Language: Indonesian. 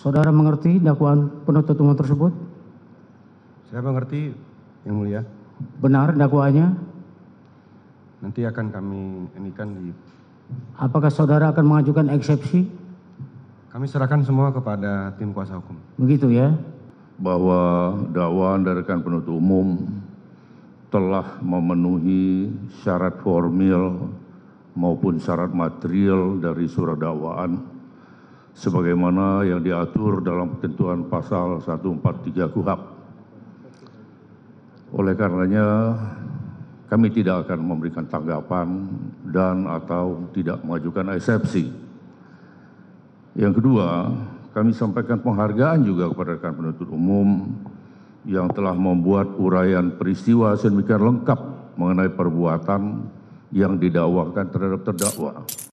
saudara mengerti dakwaan penuntut umum tersebut saya mengerti yang mulia benar dakwaannya nanti akan kami inikan di apakah saudara akan mengajukan eksepsi kami serahkan semua kepada tim kuasa hukum begitu ya bahwa dakwaan dari rekan penuntut umum telah memenuhi syarat formil maupun syarat material dari surat dakwaan sebagaimana yang diatur dalam ketentuan pasal 143 KUHAP. Oleh karenanya kami tidak akan memberikan tanggapan dan atau tidak mengajukan eksepsi. Yang kedua, kami sampaikan penghargaan juga kepada rekan penuntut umum yang telah membuat uraian peristiwa sedemikian lengkap mengenai perbuatan yang didakwakan terhadap terdakwa.